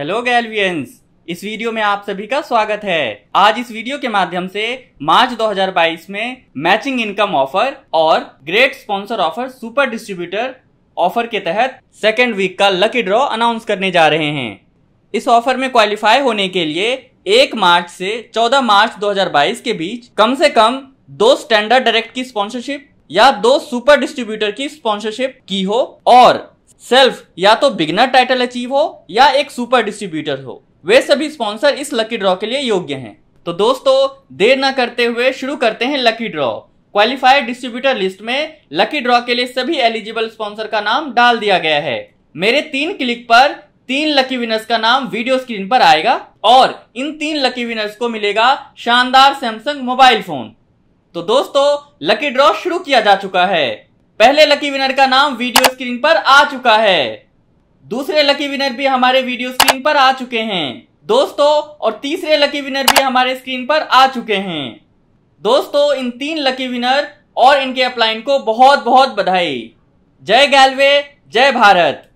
hello गैलवियंस इस video में आप सभी का स्वागत है आज इस वीडियो के माध्यम से मार्च 2022 में मैचिंग इनकम ऑफर और great sponsor offer super distributor offer के तहत सेकेंड वीक का लकी ड्रॉ अनाउंस करने जा रहे हैं इस ऑफर में क्वालिफाई होने के लिए एक मार्च से 14 मार्च 2022 के बीच कम से कम दो स्टैंडर्ड डायरेक्ट की स्पॉन्सरशिप या दो सुपर डिस्ट्रीब्यूटर की स्पॉन्सरशिप की हो और सेल्फ या तो बिगनर टाइटल अचीव हो या एक सुपर डिस्ट्रीब्यूटर हो वे सभी स्पॉन्सर इस लकी ड्रॉ के लिए योग्य हैं तो दोस्तों देर ना करते हुए शुरू करते हैं lucky draw qualified distributor list में लकी ड्रॉ के लिए सभी एलिजिबल स्पॉन्सर का नाम डाल दिया गया है मेरे तीन क्लिक पर तीन लकी विनर्स का नाम वीडियो स्क्रीन पर आएगा और इन तीन लकी विनर्स को मिलेगा शानदार सैमसंग मोबाइल फोन तो दोस्तों लकी ड्रॉ शुरू किया जा चुका है पहले लकी विनर का नाम वीडियो स्क्रीन पर आ चुका है दूसरे लकी विनर भी हमारे वीडियो स्क्रीन पर आ चुके हैं दोस्तों और तीसरे लकी विनर भी हमारे स्क्रीन पर आ चुके हैं दोस्तों इन तीन लकी विनर और इनके अपलाइन को बहुत बहुत बधाई जय गैलवे जय भारत